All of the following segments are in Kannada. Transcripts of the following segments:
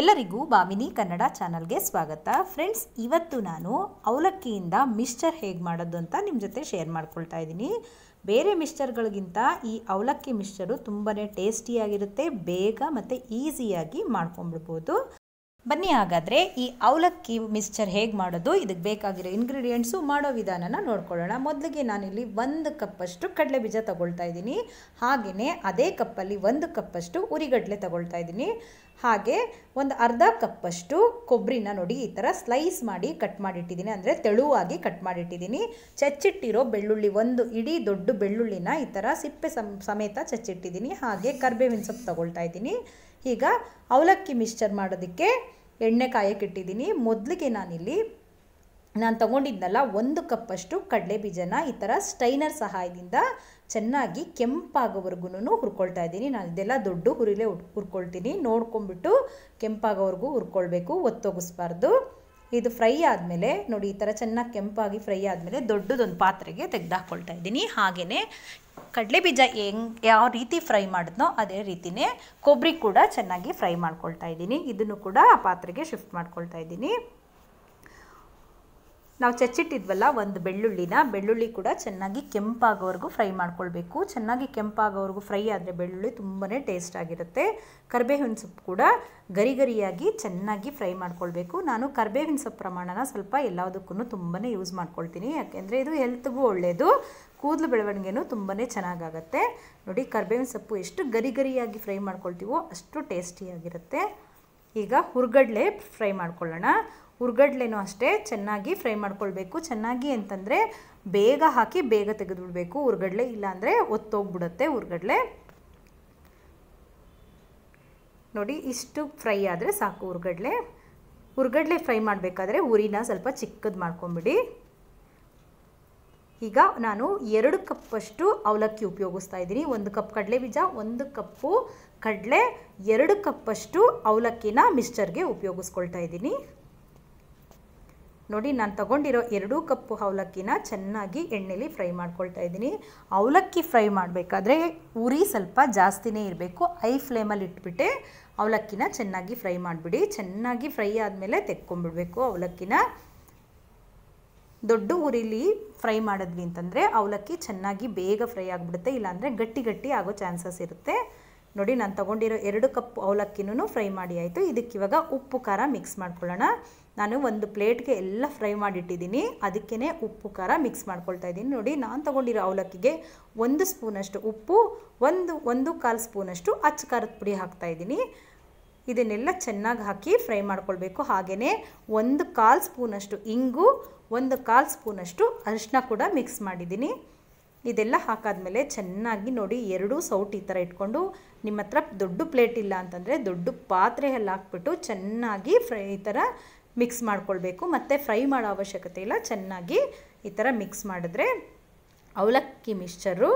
ಎಲ್ಲರಿಗೂ ಬಾಮಿನಿ ಕನ್ನಡ ಚಾನಲ್ಗೆ ಸ್ವಾಗತ ಫ್ರೆಂಡ್ಸ್ ಇವತ್ತು ನಾನು ಅವಲಕ್ಕಿಯಿಂದ ಮಿಶ್ಚರ್ ಹೇಗೆ ಮಾಡೋದು ಅಂತ ನಿಮ್ಮ ಜೊತೆ ಶೇರ್ ಮಾಡ್ಕೊಳ್ತಾ ಇದ್ದೀನಿ ಬೇರೆ ಮಿಶ್ಚರ್ಗಳಿಗಿಂತ ಈ ಅವಲಕ್ಕಿ ಮಿಶ್ಚರು ತುಂಬಾ ಟೇಸ್ಟಿಯಾಗಿರುತ್ತೆ ಬೇಗ ಮತ್ತು ಈಸಿಯಾಗಿ ಮಾಡ್ಕೊಂಬಿಡ್ಬೋದು ಬನ್ನಿ ಹಾಗಾದರೆ ಈ ಅವಲಕ್ಕಿ ಮಿಕ್ಸ್ಚರ್ ಹೇಗೆ ಮಾಡೋದು ಇದಕ್ಕೆ ಬೇಕಾಗಿರೋ ಇಂಗ್ರೀಡಿಯೆಂಟ್ಸು ಮಾಡೋ ವಿಧಾನನ ನೋಡ್ಕೊಳ್ಳೋಣ ಮೊದಲಿಗೆ ನಾನಿಲ್ಲಿ ಒಂದು ಕಪ್ಪಷ್ಟು ಕಡಲೆ ಬೀಜ ತಗೊಳ್ತಾ ಇದ್ದೀನಿ ಹಾಗೆಯೇ ಅದೇ ಕಪ್ಪಲ್ಲಿ ಒಂದು ಕಪ್ಪಷ್ಟು ಉರಿಗಡ್ಲೆ ತಗೊಳ್ತಾ ಇದ್ದೀನಿ ಹಾಗೆ ಒಂದು ಅರ್ಧ ಕಪ್ಪಷ್ಟು ಕೊಬ್ಬರಿನ ನೋಡಿ ಈ ಥರ ಸ್ಲೈಸ್ ಮಾಡಿ ಕಟ್ ಮಾಡಿಟ್ಟಿದ್ದೀನಿ ಅಂದರೆ ತೆಳುವಾಗಿ ಕಟ್ ಮಾಡಿಟ್ಟಿದ್ದೀನಿ ಚಚ್ಚಿಟ್ಟಿರೋ ಬೆಳ್ಳುಳ್ಳಿ ಒಂದು ಇಡೀ ದೊಡ್ಡ ಬೆಳ್ಳುಳ್ಳಿನ ಈ ಥರ ಸಿಪ್ಪೆ ಸಮೇತ ಚಚ್ಚಿಟ್ಟಿದ್ದೀನಿ ಹಾಗೆ ಕರ್ಬೇವಿನ ಸೊಪ್ಪು ತಗೊಳ್ತಾ ಇದ್ದೀನಿ ಈಗ ಅವಲಕ್ಕಿ ಮಿಕ್ಸ್ಚರ್ ಮಾಡೋದಕ್ಕೆ ಎಣ್ಣೆ ಇಟ್ಟಿದ್ದೀನಿ ಮೊದಲಿಗೆ ನಾನಿಲ್ಲಿ ನಾನು ತಗೊಂಡಿದ್ನಲ್ಲ ಒಂದು ಕಪ್ಪಷ್ಟು ಕಡಲೆ ಬೀಜನ ಈ ಥರ ಸ್ಟೈನರ್ ಸಹಾಯದಿಂದ ಚೆನ್ನಾಗಿ ಕೆಂಪಾಗೋವರೆಗೂ ಹುರ್ಕೊಳ್ತಾ ಇದ್ದೀನಿ ನಾನು ಇದೆಲ್ಲ ದೊಡ್ಡ ಹುರಿಲೇ ಹುರ್ಕೊಳ್ತೀನಿ ನೋಡ್ಕೊಂಬಿಟ್ಟು ಕೆಂಪಾಗೋವರೆಗೂ ಹುರ್ಕೊಳ್ಬೇಕು ಒತ್ತೋಗಿಸ್ಬಾರ್ದು ಇದು ಫ್ರೈ ಆದಮೇಲೆ ನೋಡಿ ಈ ಥರ ಚೆನ್ನಾಗಿ ಕೆಂಪಾಗಿ ಫ್ರೈ ಆದಮೇಲೆ ದೊಡ್ಡದೊಂದು ಪಾತ್ರೆಗೆ ತೆಗೆದು ಹಾಕೊಳ್ತಾ ಇದ್ದೀನಿ ಹಾಗೆಯೇ ಬೀಜ ಹೆಂಗ್ ಯಾವ ರೀತಿ ಫ್ರೈ ಮಾಡಿದ್ನೋ ಅದೇ ರೀತಿಯೇ ಕೊಬ್ಬರಿ ಕೂಡ ಚೆನ್ನಾಗಿ ಫ್ರೈ ಮಾಡ್ಕೊಳ್ತಾ ಇದ್ದೀನಿ ಇದನ್ನು ಕೂಡ ಆ ಪಾತ್ರೆಗೆ ಶಿಫ್ಟ್ ಮಾಡ್ಕೊಳ್ತಾ ಇದ್ದೀನಿ ನಾವು ಚಚ್ಚಿಟ್ಟಿದ್ವಲ್ಲ ಒಂದು ಬೆಳ್ಳುಳ್ಳಿನ ಬೆಳ್ಳುಳ್ಳಿ ಕೂಡ ಚೆನ್ನಾಗಿ ಕೆಂಪಾಗೋವರೆಗೂ ಫ್ರೈ ಮಾಡ್ಕೊಳ್ಬೇಕು ಚೆನ್ನಾಗಿ ಕೆಂಪಾಗೋವರೆಗೂ ಫ್ರೈ ಆದರೆ ಬೆಳ್ಳುಳ್ಳಿ ತುಂಬಾ ಟೇಸ್ಟ್ ಆಗಿರುತ್ತೆ ಕರ್ಬೇವಿನ ಸೊಪ್ಪು ಕೂಡ ಗರಿ ಗರಿಯಾಗಿ ಚೆನ್ನಾಗಿ ಫ್ರೈ ಮಾಡ್ಕೊಳ್ಬೇಕು ನಾನು ಕರ್ಬೇವಿನ ಸೊಪ್ಪು ಪ್ರಮಾಣನ ಸ್ವಲ್ಪ ಎಲ್ಲದಕ್ಕೂ ತುಂಬಾ ಯೂಸ್ ಮಾಡ್ಕೊಳ್ತೀನಿ ಯಾಕೆಂದರೆ ಇದು ಹೆಲ್ತ್ಗೂ ಒಳ್ಳೆಯದು ಕೂದಲು ಬೆಳವಣಿಗೆನೂ ತುಂಬಾ ಚೆನ್ನಾಗಾಗತ್ತೆ ನೋಡಿ ಕರ್ಬೇವಿನ ಸೊಪ್ಪು ಎಷ್ಟು ಗರಿ ಗರಿಯಾಗಿ ಫ್ರೈ ಮಾಡ್ಕೊಳ್ತೀವೋ ಅಷ್ಟು ಟೇಸ್ಟಿಯಾಗಿರುತ್ತೆ ಈಗ ಹುರ್ಗಡ್ಲೆ ಫ್ರೈ ಮಾಡ್ಕೊಳ್ಳೋಣ ಹುರ್ಗಡ್ಲೆನೂ ಅಷ್ಟೇ ಚೆನ್ನಾಗಿ ಫ್ರೈ ಮಾಡ್ಕೊಳ್ಬೇಕು ಚೆನ್ನಾಗಿ ಅಂತಂದರೆ ಬೇಗ ಹಾಕಿ ಬೇಗ ತೆಗೆದುಬಿಡಬೇಕು ಹುರ್ಗಡ್ಲೆ ಇಲ್ಲಾಂದರೆ ಒತ್ತೋಗ್ಬಿಡುತ್ತೆ ಹುರ್ಗಡ್ಲೆ ನೋಡಿ ಇಷ್ಟು ಫ್ರೈ ಆದರೆ ಸಾಕು ಹುರ್ಗಡ್ಲೆ ಹುರ್ಗಡ್ಲೆ ಫ್ರೈ ಮಾಡಬೇಕಾದ್ರೆ ಉರಿನ ಸ್ವಲ್ಪ ಚಿಕ್ಕದು ಮಾಡ್ಕೊಂಬಿಡಿ ಈಗ ನಾನು ಎರಡು ಕಪ್ಪಷ್ಟು ಅವಲಕ್ಕಿ ಉಪಯೋಗಿಸ್ತಾ ಇದ್ದೀನಿ ಒಂದು ಕಪ್ ಕಡಲೆ ಬೀಜ ಒಂದು ಕಪ್ಪು ಕಡಲೆ ಎರಡು ಕಪ್ಪಷ್ಟು ಅವಲಕ್ಕಿನ ಮಿಕ್ಸ್ಚರ್ಗೆ ಉಪಯೋಗಿಸ್ಕೊಳ್ತಾ ಇದ್ದೀನಿ ನೋಡಿ ನಾನು ತಗೊಂಡಿರೋ ಎರಡೂ ಕಪ್ಪು ಅವಲಕ್ಕಿನ ಚೆನ್ನಾಗಿ ಎಣ್ಣೆಲಿ ಫ್ರೈ ಮಾಡ್ಕೊಳ್ತಾ ಇದ್ದೀನಿ ಅವಲಕ್ಕಿ ಫ್ರೈ ಮಾಡಬೇಕಾದ್ರೆ ಉರಿ ಸ್ವಲ್ಪ ಜಾಸ್ತಿನೇ ಇರಬೇಕು ಐ ಫ್ಲೇಮಲ್ಲಿ ಇಟ್ಬಿಟ್ಟೆ ಅವಲಕ್ಕಿನ ಚೆನ್ನಾಗಿ ಫ್ರೈ ಮಾಡಿಬಿಡಿ ಚೆನ್ನಾಗಿ ಫ್ರೈ ಆದಮೇಲೆ ತೆಕ್ಕೊಂಬಿಡಬೇಕು ಅವಲಕ್ಕಿನ ದೊಡ್ಡ ಉರಿಲಿ ಫ್ರೈ ಮಾಡಿದ್ವಿ ಅಂತಂದರೆ ಅವಲಕ್ಕಿ ಚೆನ್ನಾಗಿ ಬೇಗ ಫ್ರೈ ಆಗಿಬಿಡುತ್ತೆ ಇಲ್ಲಾಂದರೆ ಗಟ್ಟಿ ಗಟ್ಟಿ ಆಗೋ ಚಾನ್ಸಸ್ ಇರುತ್ತೆ ನೋಡಿ ನಾನು ತೊಗೊಂಡಿರೋ ಎರಡು ಕಪ್ ಅವಲಕ್ಕಿನೂ ಫ್ರೈ ಮಾಡಿ ಆಯಿತು ಇವಾಗ ಉಪ್ಪು ಖಾರ ಮಿಕ್ಸ್ ಮಾಡ್ಕೊಳ್ಳೋಣ ನಾನು ಒಂದು ಪ್ಲೇಟ್ಗೆ ಎಲ್ಲ ಫ್ರೈ ಮಾಡಿಟ್ಟಿದ್ದೀನಿ ಅದಕ್ಕೇ ಉಪ್ಪು ಖಾರ ಮಿಕ್ಸ್ ಮಾಡ್ಕೊಳ್ತಾ ಇದ್ದೀನಿ ನೋಡಿ ನಾನು ತೊಗೊಂಡಿರೋ ಅವಲಕ್ಕಿಗೆ ಒಂದು ಸ್ಪೂನಷ್ಟು ಉಪ್ಪು ಒಂದು ಒಂದು ಕಾಲು ಸ್ಪೂನಷ್ಟು ಅಚ್ಚ ಖಾರದ ಪುಡಿ ಹಾಕ್ತಾಯಿದ್ದೀನಿ ಇದನ್ನೆಲ್ಲ ಚೆನ್ನಾಗಿ ಹಾಕಿ ಫ್ರೈ ಮಾಡ್ಕೊಳ್ಬೇಕು ಹಾಗೆಯೇ ಒಂದು ಕಾಲು ಸ್ಪೂನಷ್ಟು ಇಂಗು ಒಂದು ಕಾಲು ಸ್ಪೂನಷ್ಟು ಅರಿಶಿನ ಕೂಡ ಮಿಕ್ಸ್ ಮಾಡಿದ್ದೀನಿ ಇದೆಲ್ಲ ಹಾಕಾದ್ಮೇಲೆ ಚೆನ್ನಾಗಿ ನೋಡಿ ಎರಡೂ ಸೌಟ್ ಈ ಥರ ಇಟ್ಕೊಂಡು ನಿಮ್ಮ ಹತ್ರ ದೊಡ್ಡ ಪ್ಲೇಟ್ ಇಲ್ಲ ಅಂತಂದರೆ ದೊಡ್ಡ ಪಾತ್ರೆಯಲ್ಲಿ ಹಾಕ್ಬಿಟ್ಟು ಚೆನ್ನಾಗಿ ಫ್ರೈ ಈ ಥರ ಮಿಕ್ಸ್ ಮಾಡ್ಕೊಳ್ಬೇಕು ಮತ್ತು ಫ್ರೈ ಮಾಡೋ ಅವಶ್ಯಕತೆ ಇಲ್ಲ ಚೆನ್ನಾಗಿ ಈ ಥರ ಮಿಕ್ಸ್ ಮಾಡಿದ್ರೆ ಅವಲಕ್ಕಿ ಮಿಕ್ಸ್ಚರು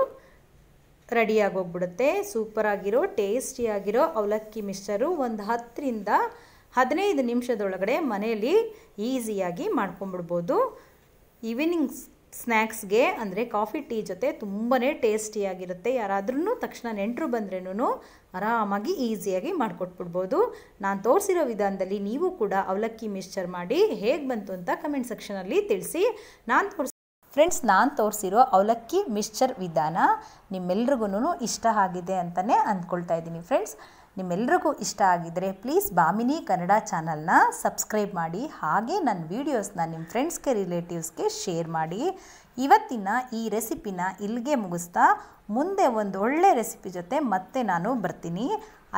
ರೆಡಿಯಾಗೋಗ್ಬಿಡುತ್ತೆ ಸೂಪರಾಗಿರೋ ಟೇಸ್ಟಿಯಾಗಿರೋ ಅವಲಕ್ಕಿ ಮಿಶ್ರರು ಒಂದು ಹತ್ತರಿಂದ ಹದಿನೈದು ನಿಮಿಷದೊಳಗಡೆ ಮನೆಯಲ್ಲಿ ಈಸಿಯಾಗಿ ಮಾಡ್ಕೊಂಬಿಡ್ಬೋದು ಈವ್ನಿಂಗ್ ಸ್ನ್ಯಾಕ್ಸ್ಗೆ ಅಂದರೆ ಕಾಫಿ ಟೀ ಜೊತೆ ತುಂಬಾ ಟೇಸ್ಟಿಯಾಗಿರುತ್ತೆ ಯಾರಾದ್ರೂ ತಕ್ಷಣ ನೆಂಟರು ಬಂದ್ರೂ ಆರಾಮಾಗಿ ಈಸಿಯಾಗಿ ಮಾಡಿಕೊಟ್ಬಿಡ್ಬೋದು ನಾನು ತೋರಿಸಿರೋ ವಿಧಾನದಲ್ಲಿ ನೀವು ಕೂಡ ಅವಲಕ್ಕಿ ಮಿಶ್ಚರ್ ಮಾಡಿ ಹೇಗೆ ಬಂತು ಅಂತ ಕಮೆಂಟ್ ಸೆಕ್ಷನಲ್ಲಿ ತಿಳಿಸಿ ನಾನು ತೋರಿಸಿ ಫ್ರೆಂಡ್ಸ್ ನಾನು ತೋರಿಸಿರೋ ಅವಲಕ್ಕಿ ಮಿಕ್ಸ್ಚರ್ ವಿಧಾನ ನಿಮ್ಮೆಲ್ರಿಗೂ ಇಷ್ಟ ಆಗಿದೆ ಅಂತಲೇ ಅಂದ್ಕೊಳ್ತಾ ಇದ್ದೀನಿ ಫ್ರೆಂಡ್ಸ್ ನಿಮ್ಮೆಲ್ರಿಗೂ ಇಷ್ಟ ಆಗಿದ್ದರೆ ಪ್ಲೀಸ್ ಬಾಮಿನಿ ಕನ್ನಡ ಚಾನಲ್ನ ಸಬ್ಸ್ಕ್ರೈಬ್ ಮಾಡಿ ಹಾಗೆ ನನ್ನ ವೀಡಿಯೋಸ್ನ ನಿಮ್ಮ ಫ್ರೆಂಡ್ಸ್ಗೆ ರಿಲೇಟಿವ್ಸ್ಗೆ ಶೇರ್ ಮಾಡಿ ಇವತ್ತಿನ ಈ ರೆಸಿಪಿನ ಇಲ್ಲಿಗೆ ಮುಗಿಸ್ತಾ ಮುಂದೆ ಒಂದು ಒಳ್ಳೆ ರೆಸಿಪಿ ಜೊತೆ ಮತ್ತೆ ನಾನು ಬರ್ತೀನಿ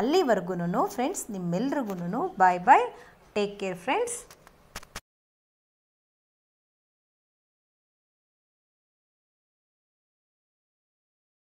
ಅಲ್ಲಿವರೆಗೂ ಫ್ರೆಂಡ್ಸ್ ನಿಮ್ಮೆಲ್ರಿಗೂ bye bye take care friends